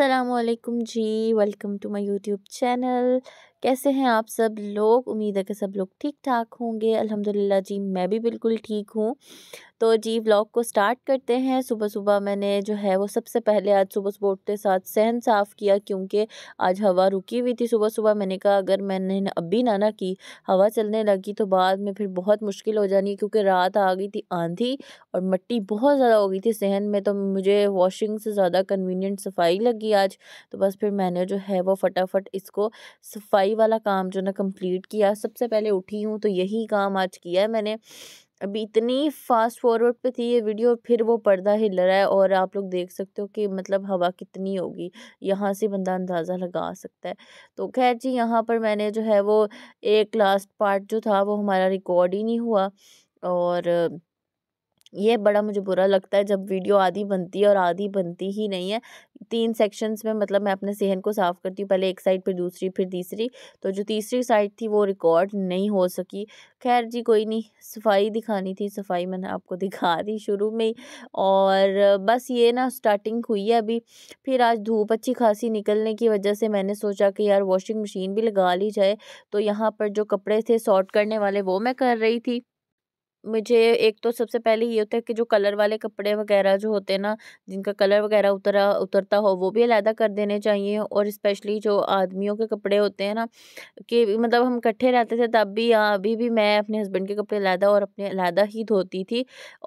असलकुम जी welcome to my YouTube channel कैसे हैं आप सब लोग उम्मीद है कि सब लोग ठीक ठाक होंगे अल्हम्दुलिल्लाह जी मैं भी बिल्कुल ठीक हूँ तो जी ब्लॉग को स्टार्ट करते हैं सुबह सुबह मैंने जो है वो सबसे पहले आज सुबह सुबह उठते साथ सहन साफ़ किया क्योंकि आज हवा रुकी हुई थी सुबह सुबह मैंने कहा अगर मैंने अभी ना ना की हवा चलने लगी तो बाद में फिर बहुत मुश्किल हो जानी क्योंकि रात आ गई थी आंधी और मट्टी बहुत ज़्यादा हो गई थी सहन में तो मुझे वॉशिंग से ज़्यादा कन्वीनियंट सफाई लगी आज तो बस फिर मैंने जो है वो फटाफट इसको सफाई वाला काम जो ना कम्प्लीट किया सबसे पहले उठी हूँ तो यही काम आज किया है मैंने अभी इतनी फास्ट फॉरवर्ड पे थी ये वीडियो फिर वो पर्दा हिल रहा है और आप लोग देख सकते हो कि मतलब हवा कितनी होगी यहाँ से बंदा अंदाज़ा लगा सकता है तो खैर जी यहाँ पर मैंने जो है वो एक लास्ट पार्ट जो था वो हमारा रिकॉर्ड ही नहीं हुआ और ये बड़ा मुझे बुरा लगता है जब वीडियो आधी बनती है और आधी बनती ही नहीं है तीन सेक्शंस में मतलब मैं अपने सेहन को साफ़ करती हूँ पहले एक साइड फिर दूसरी फिर तीसरी तो जो तीसरी साइड थी वो रिकॉर्ड नहीं हो सकी खैर जी कोई नहीं सफाई दिखानी थी सफाई मैंने आपको दिखा दी शुरू में ही और बस ये ना स्टार्टिंग हुई है अभी फिर आज धूप अच्छी खासी निकलने की वजह से मैंने सोचा कि यार वॉशिंग मशीन भी लगा ली जाए तो यहाँ पर जो कपड़े थे सॉर्ट करने वाले वो मैं कर रही थी मुझे एक तो सबसे पहले ये होता है कि जो कलर वाले कपड़े वगैरह जो होते हैं ना जिनका कलर वगैरह उतरा उतरता हो वो भी अलहदा कर देने चाहिए और स्पेशली जो आदमियों के कपड़े होते हैं ना कि मतलब हम इकट्ठे रहते थे तब भी या हाँ, अभी भी मैं अपने हस्बैंड के कपड़े अलहदा और अपने अलहदा ही धोती थी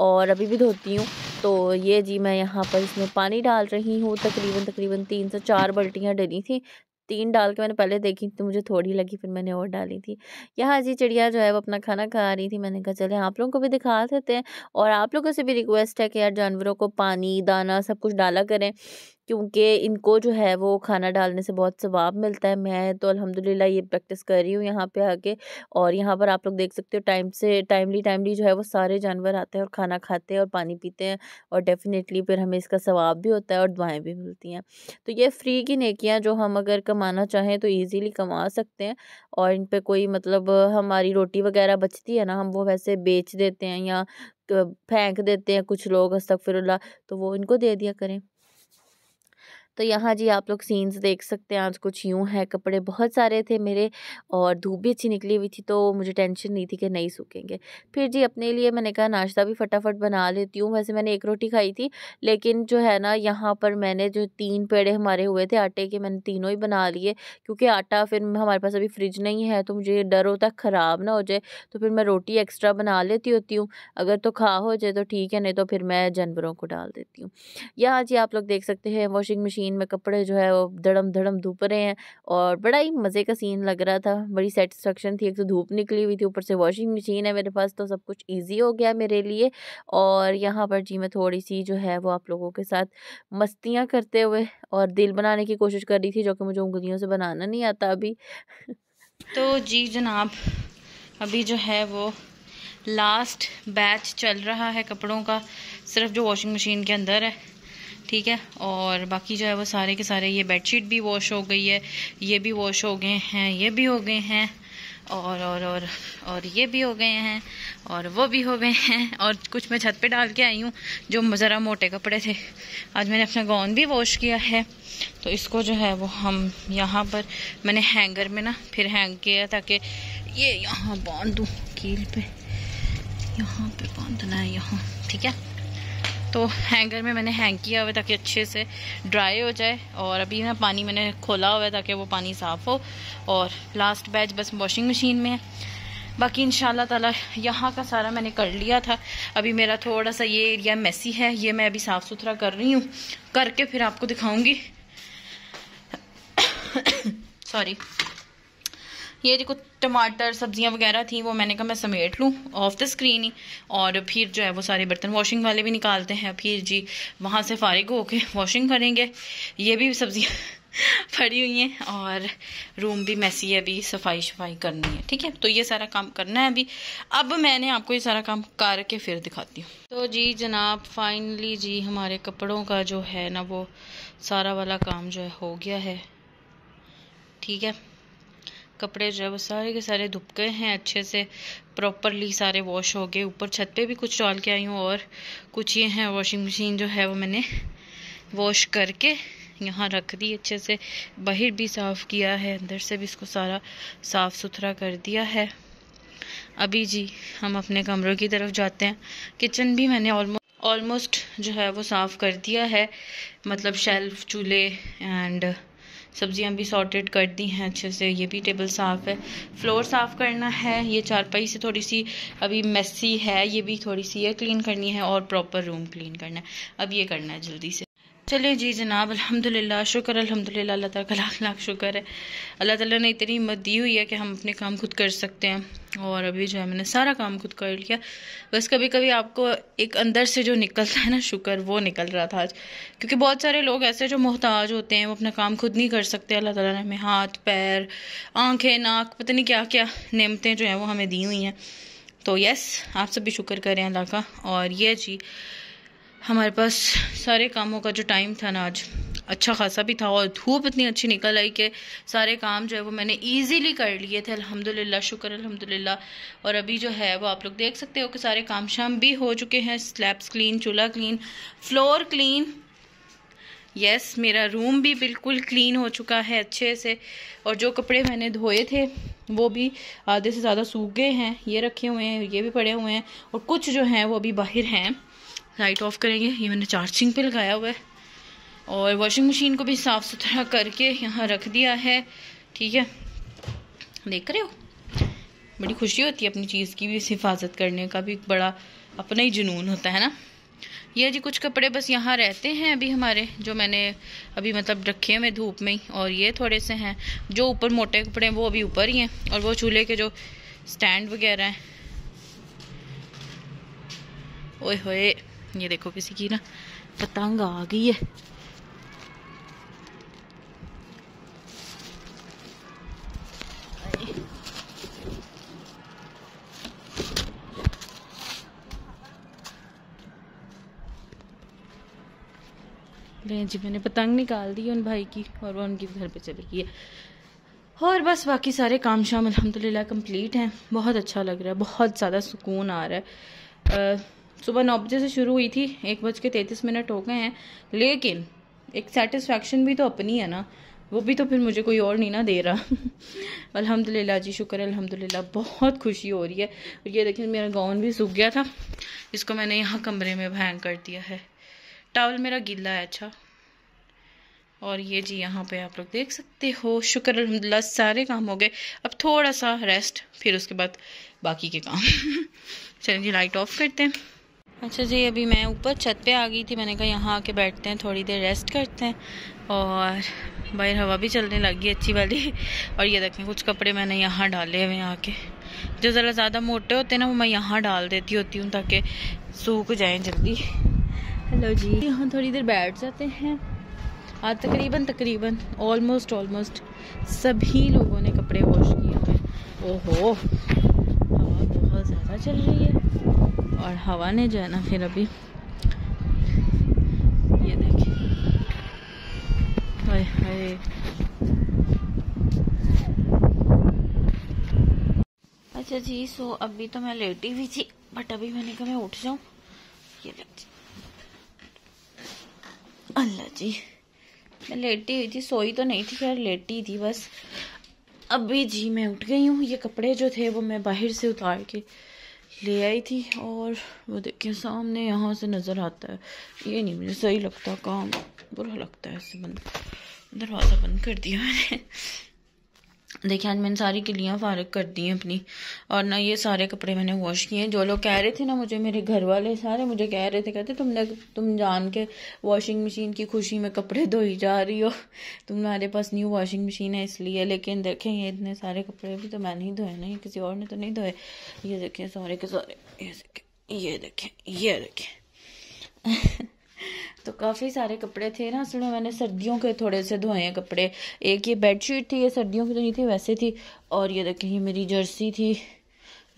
और अभी भी धोती हूँ तो ये जी मैं यहाँ पर इसमें पानी डाल रही हूँ तकरीबन तकरीबन तीन से चार बाल्टियाँ डली थी तीन डाल के मैंने पहले देखी तो मुझे थोड़ी लगी फिर मैंने और डाली थी यहाँ जी चिड़िया जो है वो अपना खाना खा रही थी मैंने कहा चले आप लोगों को भी दिखा देते हैं और आप लोगों से भी रिक्वेस्ट है कि यार जानवरों को पानी दाना सब कुछ डाला करें क्योंकि इनको जो है वो खाना डालने से बहुत सवाब मिलता है मैं तो अल्हम्दुलिल्लाह ये प्रैक्टिस कर रही हूँ यहाँ पे आके और यहाँ पर आप लोग देख सकते हो टाइम से टाइमली टाइमली जो है वो सारे जानवर आते हैं और खाना खाते हैं और पानी पीते हैं और डेफ़िनेटली फिर हमें इसका सवाब भी होता है और दुआएँ भी मिलती हैं तो ये फ्री की नेकियाँ जो हम अगर कमाना चाहें तो ईज़िली कमा सकते हैं और इन पर कोई मतलब हमारी रोटी वगैरह बचती है ना हम वो वैसे बेच देते हैं या फेंक देते हैं कुछ लोग हस्तफ़िरुल्ला तो वो इनको दे दिया करें तो यहाँ जी आप लोग सीन्स देख सकते हैं आज कुछ यूँ है कपड़े बहुत सारे थे मेरे और धूप भी अच्छी निकली हुई थी तो मुझे टेंशन नहीं थी कि नहीं सूखेंगे फिर जी अपने लिए मैंने कहा नाश्ता भी फटाफट बना लेती हूँ वैसे मैंने एक रोटी खाई थी लेकिन जो है ना यहाँ पर मैंने जो तीन पेड़े हमारे हुए थे आटे के मैंने तीनों ही बना लिए क्योंकि आटा फिर हमारे पास अभी फ्रिज नहीं है तो मुझे डर होता ख़राब ना हो जाए तो फिर मैं रोटी एक्स्ट्रा बना लेती होती हूँ अगर तो खा हो जाए तो ठीक है नहीं तो फिर मैं जानवरों को डाल देती हूँ यहाँ जी आप लोग देख सकते हैं वॉशिंग मशीन मशीन में कपड़े जो है वो धड़म धड़म धुप रहे हैं और बड़ा ही मज़े का सीन लग रहा था बड़ी सेटिस्फेक्शन थी एक तो धूप निकली हुई थी ऊपर से वॉशिंग मशीन है मेरे पास तो सब कुछ ईजी हो गया मेरे लिए और यहाँ पर जी मैं थोड़ी सी जो है वो आप लोगों के साथ मस्तियाँ करते हुए और दिल बनाने की कोशिश कर रही थी जो कि मुझे उंगलियों से बनाना नहीं आता अभी तो जी जनाब अभी जो है वो लास्ट बैच चल रहा है कपड़ों का सिर्फ जो वॉशिंग मशीन के अंदर है ठीक है और बाकी जो है वो सारे के सारे ये बेडशीट भी वॉश हो गई है ये भी वॉश हो गए हैं ये भी हो गए हैं और और और और ये भी हो गए हैं और वो भी हो गए हैं और कुछ मैं छत पे डाल के आई हूँ जो ज़रा मोटे कपड़े थे आज मैंने अपना गाउन भी वॉश किया है तो इसको जो है वो हम यहाँ पर मैंने हैंगर में ना फिर हैंग किया ताकि ये यहाँ बांध दूँ कील पे यहाँ पे बांधना है यहाँ ठीक है तो हैंगर में मैंने हैंग किया हुआ है ताकि अच्छे से ड्राई हो जाए और अभी ना पानी मैंने खोला हुआ है ताकि वो पानी साफ़ हो और लास्ट बैच बस वॉशिंग मशीन में है बाकी इन ताला यहाँ का सारा मैंने कर लिया था अभी मेरा थोड़ा सा ये एरिया मेसी है ये मैं अभी साफ़ सुथरा कर रही हूँ करके फिर आपको दिखाऊंगी सॉरी ये जो कुछ टमाटर सब्जियां वगैरह थी वो मैंने कहा मैं समेट लूँ ऑफ द स्क्रीन ही और फिर जो है वो सारे बर्तन वॉशिंग वाले भी निकालते हैं फिर जी वहाँ से फारिग होके वॉशिंग करेंगे ये भी सब्जियाँ पड़ी हुई हैं और रूम भी मैसी है अभी सफाई शफाई करनी है ठीक है तो ये सारा काम करना है अभी अब मैंने आपको ये सारा काम करके फिर दिखाती हूँ तो जी जनाब फाइनली जी हमारे कपड़ों का जो है ना वो सारा वाला काम जो है हो गया है ठीक है कपड़े जो है वो सारे के सारे धुप गए हैं अच्छे से प्रॉपरली सारे वॉश हो गए ऊपर छत पे भी कुछ डाल के आई हूँ और कुछ ये हैं वॉशिंग मशीन जो है वो मैंने वॉश करके यहाँ रख दी अच्छे से बाहर भी साफ़ किया है अंदर से भी इसको सारा साफ़ सुथरा कर दिया है अभी जी हम अपने कमरों की तरफ जाते हैं किचन भी मैंने ऑलमोस्ट ऑलमोस्ट जो है वो साफ़ कर दिया है मतलब शेल्फ चूल्हे एंड सब्जियां भी सॉर्टेड कर दी हैं अच्छे से ये भी टेबल साफ़ है फ्लोर साफ़ करना है ये चारपाई से थोड़ी सी अभी मेसी है ये भी थोड़ी सी है क्लीन करनी है और प्रॉपर रूम क्लीन करना है अब ये करना है जल्दी से चलिए जी जनाब अल्हम्दुलिल्लाह शुक्र अल्हम्दुलिल्लाह अल्लाह ताला का लाख लाख शुक्र है अल्लाह ताला ने इतनी हिम्मत दी हुई है कि हम अपने काम खुद कर सकते हैं और अभी जो है मैंने सारा काम खुद कर लिया बस कभी कभी आपको एक अंदर से जो निकलता है ना शुक्र वो निकल रहा था आज क्योंकि बहुत सारे लोग ऐसे जो मोहताज होते हैं वो अपना काम खुद नहीं कर सकते अल्लाह ताला ने हमें हाथ पैर आंखें नाक पता नहीं क्या क्या नियमतें जो हैं वो हमें दी हुई हैं तो यस आप सब भी शुक्र करें अल्लाह का और ये जी हमारे पास सारे कामों का जो टाइम था ना आज अच्छा खासा भी था और धूप इतनी अच्छी निकल आई कि सारे काम जो है वो मैंने इजीली कर लिए थे अल्हम्दुलिल्लाह शुक्र अल्हम्दुलिल्लाह और अभी जो है वो आप लोग देख सकते हो कि सारे काम शाम भी हो चुके हैं स्लैब्स क्लीन चूल्हा clean floor clean yes yes, मेरा रूम भी बिल्कुल क्लीन हो चुका है अच्छे से और जो कपड़े मैंने धोए थे वो भी आधे से ज़्यादा सूख गए हैं ये रखे हुए हैं ये भी पड़े हुए हैं और कुछ जो हैं वो अभी बाहर हैं लाइट ऑफ करेंगे ये मैंने चार्जिंग पे लगाया हुआ है और वॉशिंग मशीन को भी साफ़ सुथरा करके यहाँ रख दिया है ठीक है देख रहे हो बड़ी खुशी होती है अपनी चीज़ की भी हिफाजत करने का भी बड़ा अपना ही जुनून होता है ना ये जी कुछ कपड़े बस यहाँ रहते हैं अभी हमारे जो मैंने अभी मतलब रखे मैं धूप में ही और ये थोड़े से हैं जो ऊपर मोटे कपड़े हैं वो अभी ऊपर ही हैं और वो चूल्हे के जो स्टैंड वगैरह हैं ओए होए ये देखो किसी की ना पतंग आ गई है लें जी मैंने पतंग निकाल दी उन भाई की और वह उनके घर पे चली गई है और बस बाकी सारे काम शाम अलहमदिल्ला कंप्लीट हैं बहुत अच्छा लग रहा है बहुत ज़्यादा सुकून आ रहा है सुबह नौ बजे से शुरू हुई थी एक बज के तैंतीस मिनट हो गए हैं लेकिन एक सेटिस्फेक्शन भी तो अपनी है ना वो भी तो फिर मुझे कोई और नहीं ना दे रहा अल्हम्दुलिल्लाह जी शुक्र है अल्हम्दुलिल्लाह बहुत खुशी हो रही है और ये देखिए मेरा गाउन भी सूख गया था इसको मैंने यहाँ कमरे में भैंग कर दिया है टावल मेरा गीला है अच्छा और ये जी यहाँ पे आप लोग देख सकते हो शुक्र अलहमदिल्ला सारे काम हो गए अब थोड़ा सा रेस्ट फिर उसके बाद बाकी के काम चलिए जी लाइट ऑफ करते हैं अच्छा जी अभी मैं ऊपर छत पे आ गई थी मैंने कहा यहाँ आके बैठते हैं थोड़ी देर रेस्ट करते हैं और बाहर हवा भी चलने लगी अच्छी वाली और ये देखें कुछ कपड़े मैंने यहाँ डाले हुए आके जो ज़रा ज़्यादा मोटे होते हैं ना वो मैं यहाँ डाल देती होती हूँ ताकि सूख जाएँ जल्दी हेलो जी यहाँ थोड़ी देर बैठ जाते हैं आज तकरीबन तकरीबन ऑलमोस्ट ऑलमोस्ट सभी लोगों ने कपड़े वॉश किए हुए ओहो हवा बहुत ज़्यादा चल रही है और हवा ने जो है ना फिर अभी ये देखिए हाय हाय अच्छा जी सो अभी तो मैं लेटी हुई थी बट अभी मैंने कहा मैं उठ जाऊँ ये देखिए अल्लाह जी मैं लेटी हुई थी सोई तो नहीं थी खैर लेटी थी बस अभी जी मैं उठ गई हूँ ये कपड़े जो थे वो मैं बाहर से उतार के ले आई थी और वो देखिए सामने यहाँ से नज़र आता है ये नहीं मुझे सही लगता काम बुरा लगता है इससे बंद दरवाज़ा बंद कर दिया मैंने देखिए आज मैंने सारी किलियाँ फारग कर दी हैं अपनी और ना ये सारे कपड़े मैंने वॉश किए हैं जो लोग कह रहे थे ना मुझे मेरे घर वाले सारे मुझे कह रहे थे कहते तुमने तुम जान के वॉशिंग मशीन की खुशी में कपड़े धोई जा रही हो तुम्हारे पास न्यू वॉशिंग मशीन है इसलिए लेकिन देखें ये इतने सारे कपड़े भी तो मैंने ही धोए ना किसी और ने तो नहीं धोए ये देखें सारे के सारे ये देखें ये देखें ये देखें तो काफ़ी सारे कपड़े थे ना सुनो मैंने सर्दियों के थोड़े से धोए हैं कपड़े एक ये बेडशीट थी ये सर्दियों की तो नहीं थी वैसे थी और ये देखें ये मेरी जर्सी थी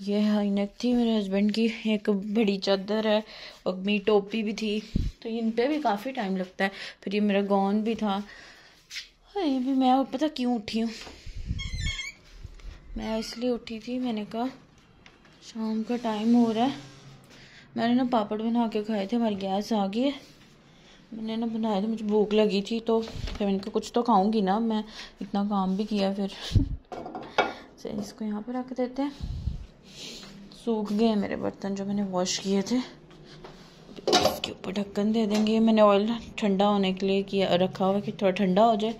ये हाईनेक थी मेरे हस्बैंड की एक बड़ी चादर है और मेरी टोपी भी थी तो इन पर भी काफ़ी टाइम लगता है फिर ये मेरा गॉन भी था ये भी मैं पता क्यों उठी हूँ मैं इसलिए उठी थी मैंने कहा शाम का टाइम हो रहा है मैंने ना पापड़ बना के खाए थे हमारी गैस आ गई है मैंने ना बनाए थे मुझे भूख लगी थी तो फिर मैंने कुछ तो खाऊंगी ना मैं इतना काम भी किया फिर से इसको यहाँ पर रख देते हैं सूख गए मेरे बर्तन जो मैंने वॉश किए थे इसके ऊपर ढक्कन दे देंगे मैंने ऑयल ठंडा होने के लिए किया रखा हुआ कि थोड़ा ठंडा हो जाए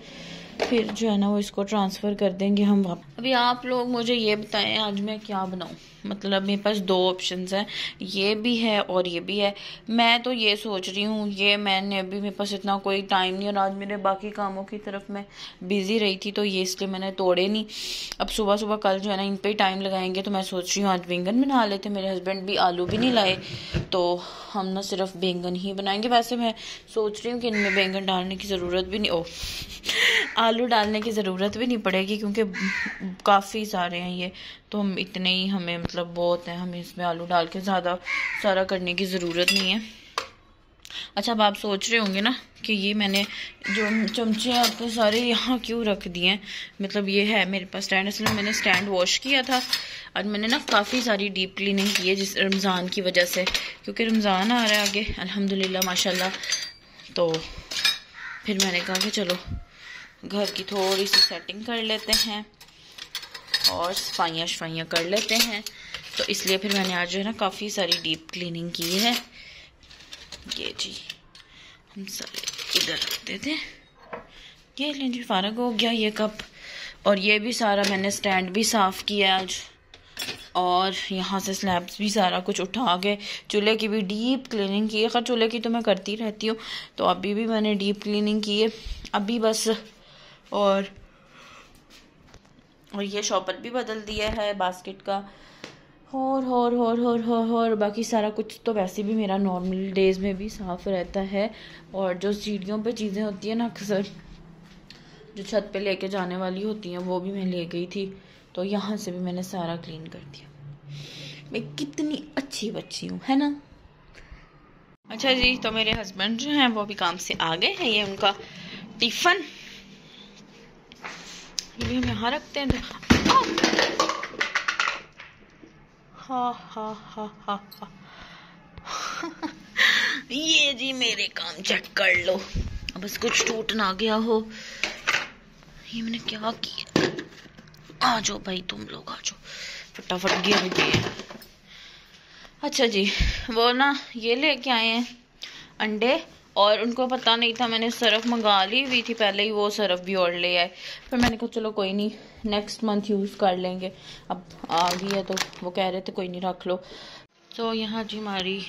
फिर जो है ना वो इसको ट्रांसफ़र कर देंगे हम वापस अभी आप लोग मुझे ये बताएं आज मैं क्या बनाऊँ मतलब मेरे पास दो ऑप्शंस हैं ये भी है और ये भी है मैं तो ये सोच रही हूँ ये मैंने अभी मेरे पास इतना कोई टाइम नहीं और आज मेरे बाकी कामों की तरफ मैं बिज़ी रही थी तो ये इसलिए मैंने तोड़े नहीं अब सुबह सुबह कल जो है ना इन पर ही टाइम लगाएंगे तो मैं सोच रही हूँ आज बैंगन बना लेते मेरे हस्बैंड भी आलू भी नहीं लाए तो हम ना सिर्फ बैंगन ही बनाएंगे वैसे मैं सोच रही हूँ कि इनमें बैंगन डालने की ज़रूरत भी नहीं ओ आलू डालने की ज़रूरत भी नहीं पड़ेगी क्योंकि काफ़ी सारे हैं ये तो हम इतने ही हमें मतलब बहुत है हमें इसमें आलू डाल के ज़्यादा सारा करने की ज़रूरत नहीं है अच्छा अब आप सोच रहे होंगे ना कि ये मैंने जो चमचे हैं आपको सारे यहाँ क्यों रख दिए हैं मतलब ये है मेरे पास स्टैंड इसलिए मैंने स्टैंड वॉश किया था और मैंने ना काफ़ी सारी डीप क्लीनिंग की है जिस रमज़ान की वजह से क्योंकि रमज़ान आ रहा है आगे अल्हम्दुलिल्लाह माशाल्लाह तो फिर मैंने कहा कि चलो घर की थोड़ी सी सेटिंग कर लेते हैं और सफाइयाँ शफाइयाँ कर लेते हैं तो इसलिए फिर मैंने आज जो है ना काफ़ी सारी डीप क्लीनिंग की है ये जी हम सारे इधर रखते थे ये लें जी फारग हो गया ये कप और ये भी सारा मैंने स्टैंड भी साफ़ किया आज और यहाँ से स्लैब्स भी सारा कुछ उठा के चूल्हे की भी डीप क्लीनिंग की है खैर चूल्हे की तो मैं करती रहती हूँ तो अभी भी मैंने डीप क्लीनिंग की है अभी बस और और ये शॉपर भी बदल दिया है बास्केट का और और और और और और बाकी सारा कुछ तो वैसे भी मेरा नॉर्मल डेज़ में भी साफ रहता है और जो सीढ़ियों पे चीज़ें होती हैं ना अक्सर जो छत पे लेके जाने वाली होती हैं वो भी मैं ले गई थी तो यहाँ से भी मैंने सारा क्लीन कर दिया मैं कितनी अच्छी बच्ची हूँ है ना अच्छा जी तो मेरे हस्बैंड जो हैं वो भी काम से आ गए हैं ये उनका टिफ़न ये हम यहाँ रखते हैं हा हा हा हा हा ये जी मेरे काम चेक कर लो बस कुछ टूट ना गया हो ये मैंने क्या किया आ जाओ भाई तुम लोग आ जाओ फटाफट गिर गए अच्छा जी वो ना ये लेके आए हैं अंडे और उनको पता नहीं था मैंने सरफ मंगा ली हुई थी पहले ही वो सरफ भी और ले आए फिर मैंने कहा चलो कोई नहीं नेक्स्ट मंथ यूज़ कर लेंगे अब आ गई है तो वो कह रहे थे कोई नहीं रख लो तो यहाँ जी हमारी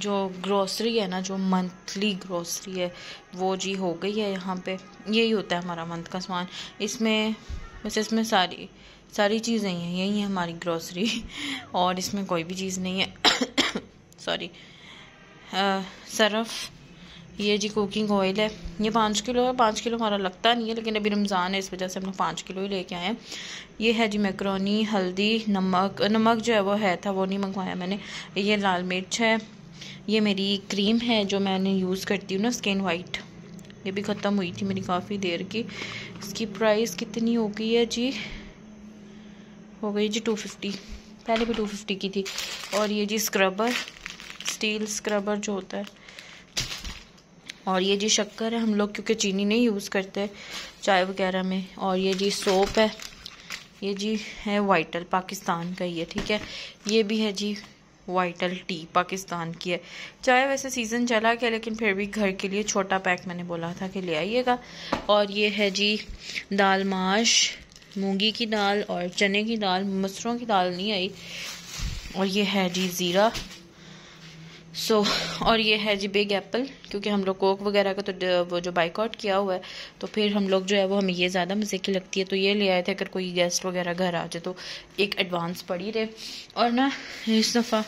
जो ग्रोसरी है ना जो मंथली ग्रोसरी है वो जी हो गई है यहाँ पे यही होता है हमारा मंथ का सामान इसमें बस इसमें सारी सारी चीज़ें हैं यही है हमारी ग्रोसरी और इसमें कोई भी चीज़ नहीं है सॉरी सरफ ये जी कुकिंग ऑयल है ये पाँच किलो है पाँच किलो हमारा लगता नहीं है लेकिन अभी रमज़ान है इस वजह से हम लोग पाँच किलो ही लेके आए हैं ये है जी मैक्रोनी हल्दी नमक नमक जो है वो है था वो नहीं मंगवाया मैंने ये लाल मिर्च है ये मेरी क्रीम है जो मैंने यूज़ करती हूँ ना स्किन वाइट ये भी ख़त्म हुई थी मेरी काफ़ी देर की इसकी प्राइस कितनी हो गई है जी हो गई जी टू फिफ्टी पहले भी टू फिफ्टी की थी और ये जी स्क्रबर स्टील स्क्रबर जो होता है और ये जी शक्कर है हम लोग क्योंकि चीनी नहीं यूज़ करते चाय वगैरह में और ये जी सोप है ये जी है वाइटल पाकिस्तान का ही है ठीक है ये भी है जी वाइटल टी पाकिस्तान की है चाय वैसे सीज़न चला गया लेकिन फिर भी घर के लिए छोटा पैक मैंने बोला था कि ले आइएगा और ये है जी दाल माश मूँगी की दाल और चने की दाल मसरों की दाल नहीं आई और ये है जी ज़ीरा सो so, और ये है जी बिग एप्पल क्योंकि हम लोग कोक वगैरह का तो वो जो बाइकआउट किया हुआ है तो फिर हम लोग जो है वो हमें ये ज़्यादा मज़े की लगती है तो ये ले आए थे अगर कोई गेस्ट वगैरह घर आ जाए तो एक एडवांस पड़ी रहे और ना इस दफ़ा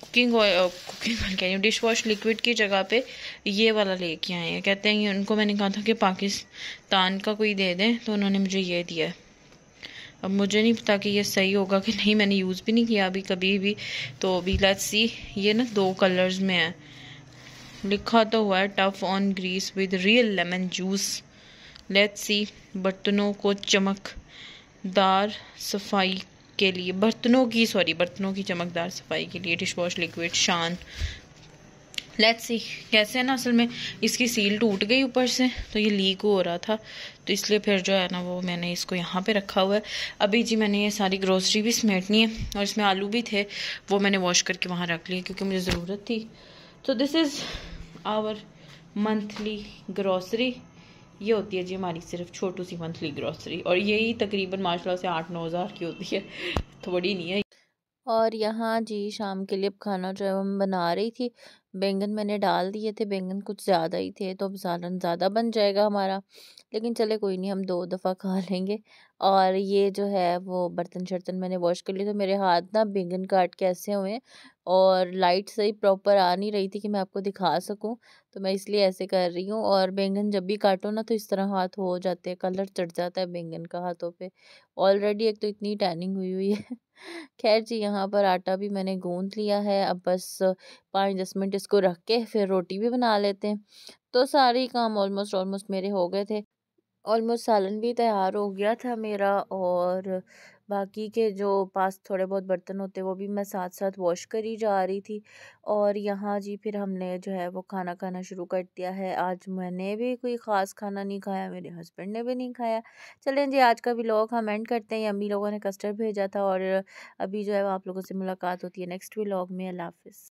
कुकिंग कुकिंग कह रही हूँ डिश वॉश लिक्विड की जगह पे ये वाला लेके आए हैं कहते हैं उनको मैंने कहा था कि पाकिस्तान का कोई दे दें तो उन्होंने मुझे ये दिया है अब मुझे नहीं पता कि ये सही होगा कि नहीं मैंने यूज़ भी नहीं किया अभी कभी भी तो अभी लेट्स सी ये ना दो कलर्स में है लिखा तो हुआ है tough on grease with real lemon juice let's see बर्तनों को चमकदार सफाई के लिए बर्तनों की सॉरी बर्तनों की चमकदार सफाई के लिए डिश वॉश लिक्विड शान लेट्स सी कैसे ना असल में इसकी सील टूट गई ऊपर से तो ये लीक हो रहा था तो इसलिए फिर जो है ना वो मैंने इसको यहाँ पे रखा हुआ है अभी जी मैंने ये सारी ग्रोसरी भी समेटनी है और इसमें आलू भी थे वो मैंने वॉश करके वहाँ रख लिए क्योंकि मुझे ज़रूरत थी तो this is our monthly grocery ये होती है जी हमारी सिर्फ छोटू सी मंथली ग्रॉसरी और यही तकरीबन माशाला से आठ नौ हज़ार की होती है थोड़ी नहीं है और यहाँ जी शाम के लिए अब खाना जो है हम बना रही थी बैंगन मैंने डाल दिए थे बैंगन कुछ ज़्यादा ही थे तो अब सालन ज़्यादा बन जाएगा हमारा लेकिन चले कोई नहीं हम दो दफ़ा खा लेंगे और ये जो है वो बर्तन शर्तन मैंने वॉश कर लिए तो मेरे हाथ ना बैंगन काट के ऐसे हुए और लाइट सही प्रॉपर आ नहीं रही थी कि मैं आपको दिखा सकूं तो मैं इसलिए ऐसे कर रही हूँ और बैंगन जब भी काटो ना तो इस तरह हाथ हो जाते हैं कलर चढ़ जाता है बैंगन का हाथों पर ऑलरेडी एक तो इतनी टैनिंग हुई हुई है खैर जी यहाँ पर आटा भी मैंने गूंद लिया है अब बस पाँच दस मिनट इसको रख के फिर रोटी भी बना लेते हैं तो सारे काम ऑलमोस्ट ऑलमोस्ट मेरे हो गए थे ऑलमोस्ट सालन भी तैयार हो गया था मेरा और बाकी के जो पास थोड़े बहुत बर्तन होते वो भी मैं साथ साथ वॉश करी जा रही थी और यहाँ जी फिर हमने जो है वो खाना खाना शुरू कर दिया है आज मैंने भी कोई ख़ास खाना नहीं खाया मेरे हस्बैंड ने भी नहीं खाया चलें जी आज का भी हम एंड करते हैं अम्मी लोगों ने कस्टर्ड भेजा था और अभी जो है वो आप लोगों से मुलाकात होती है नेक्स्ट व्लॉग में अल्लाह